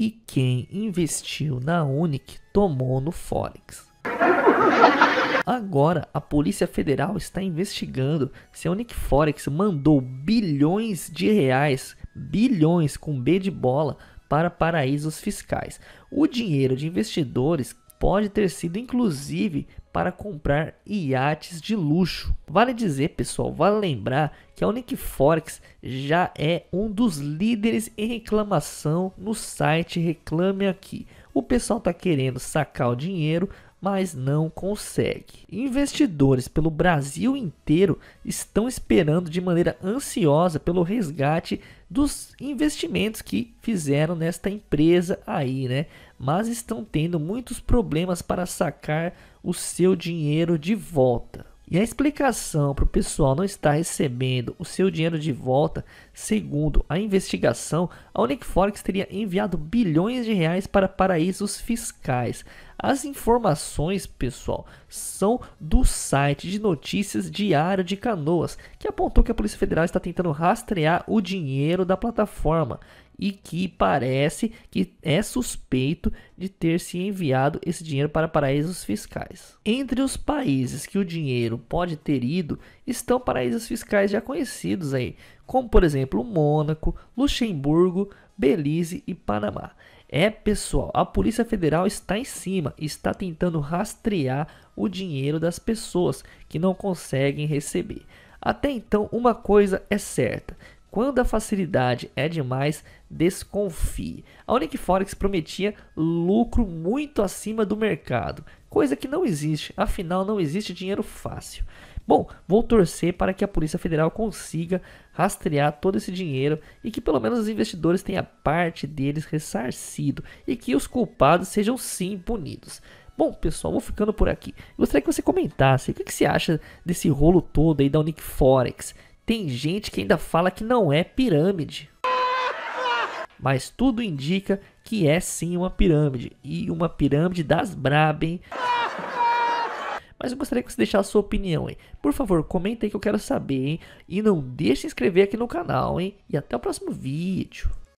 E quem investiu na Unic tomou no Forex. Agora, a Polícia Federal está investigando se a Unic Forex mandou bilhões de reais, bilhões com B de bola, para paraísos fiscais. O dinheiro de investidores pode ter sido inclusive para comprar iates de luxo. Vale dizer, pessoal, vale lembrar que a Unique Forex já é um dos líderes em reclamação no site Reclame Aqui. O pessoal está querendo sacar o dinheiro mas não consegue. Investidores pelo Brasil inteiro estão esperando de maneira ansiosa pelo resgate dos investimentos que fizeram nesta empresa aí, né? Mas estão tendo muitos problemas para sacar o seu dinheiro de volta. E a explicação para o pessoal não estar recebendo o seu dinheiro de volta, segundo a investigação, a Unic teria enviado bilhões de reais para paraísos fiscais. As informações, pessoal, são do site de notícias Diário de Canoas, que apontou que a Polícia Federal está tentando rastrear o dinheiro da plataforma, e que parece que é suspeito de ter se enviado esse dinheiro para paraísos fiscais. Entre os países que o dinheiro pode ter ido estão paraísos fiscais já conhecidos aí, como por exemplo Mônaco, Luxemburgo, Belize e Panamá. É, pessoal, a Polícia Federal está em cima, está tentando rastrear o dinheiro das pessoas que não conseguem receber. Até então, uma coisa é certa: quando a facilidade é demais, desconfie. A Forex prometia lucro muito acima do mercado, coisa que não existe, afinal não existe dinheiro fácil. Bom, vou torcer para que a Polícia Federal consiga rastrear todo esse dinheiro e que pelo menos os investidores tenham parte deles ressarcido e que os culpados sejam sim punidos. Bom, pessoal, vou ficando por aqui. Gostaria que você comentasse o que, que você acha desse rolo todo aí da Unic Forex tem gente que ainda fala que não é pirâmide. Mas tudo indica que é sim uma pirâmide. E uma pirâmide das Braben. Mas eu gostaria que você deixasse a sua opinião, hein? Por favor, comenta aí que eu quero saber, hein? E não deixe de se inscrever aqui no canal, hein? E até o próximo vídeo.